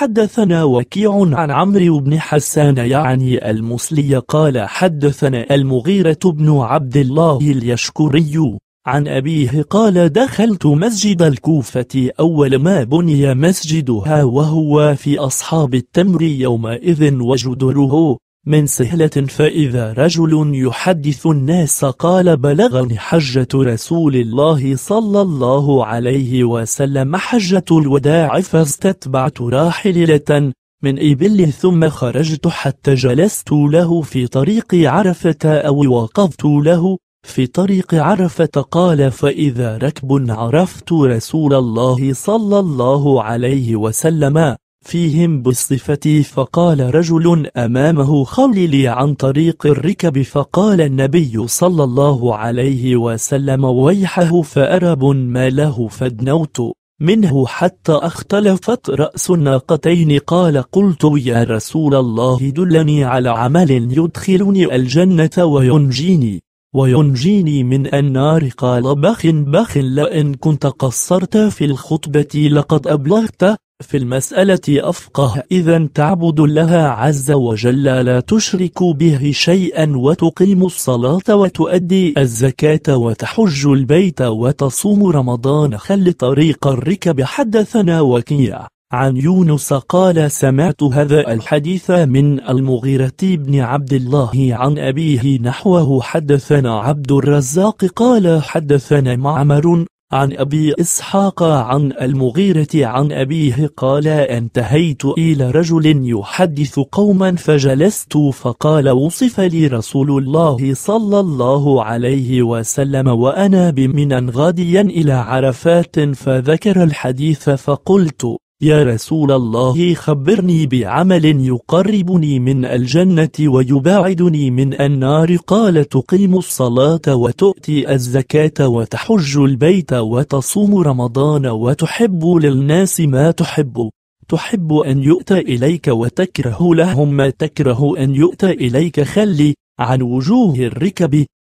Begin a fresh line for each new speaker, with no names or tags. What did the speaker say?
حدثنا وكيع عن عمرو بن حسان يعني المسلي قال حدثنا المغيرة بن عبد الله اليشكري عن أبيه قال دخلت مسجد الكوفة أول ما بني مسجدها وهو في أصحاب التمر يومئذ وجدره من سهلة فإذا رجل يحدث الناس قال بلغني حجة رسول الله صلى الله عليه وسلم حجة الوداع فاستتبعت راحلة من إبل ثم خرجت حتى جلست له في طريق عرفة أو وقفت له في طريق عرفة قال فإذا ركب عرفت رسول الله صلى الله عليه وسلم فيهم بصفتي فقال رجل أمامه خللي عن طريق الركب فقال النبي صلى الله عليه وسلم ويحه فأرب ما له فادنوت منه حتى اختلفت رأس الناقتين قال قلت يا رسول الله دلني على عمل يدخلني الجنة وينجيني وينجيني من النار قال بخ بخ لئن كنت قصرت في الخطبة لقد أبلغت في المسألة أفقه إذا تعبد الله عز وجل لا تشرك به شيئا وتقيم الصلاة وتؤدي الزكاة وتحج البيت وتصوم رمضان خل طريق الركب حدثنا وكيع عن يونس قال سمعت هذا الحديث من المغيرة بن عبد الله عن أبيه نحوه حدثنا عبد الرزاق قال حدثنا معمر عن أبي إسحاق عن المغيرة عن أبيه قال انتهيت إلى رجل يحدث قوما فجلست فقال وصف لي رسول الله صلى الله عليه وسلم وأنا بمنا غاديا إلى عرفات فذكر الحديث فقلت يا رسول الله خبرني بعمل يقربني من الجنة ويباعدني من النار قال تقيم الصلاة وتؤتي الزكاة وتحج البيت وتصوم رمضان وتحب للناس ما تحب تحب أن يؤتى إليك وتكره لهم ما تكره أن يؤتى إليك خلي عن وجوه الركب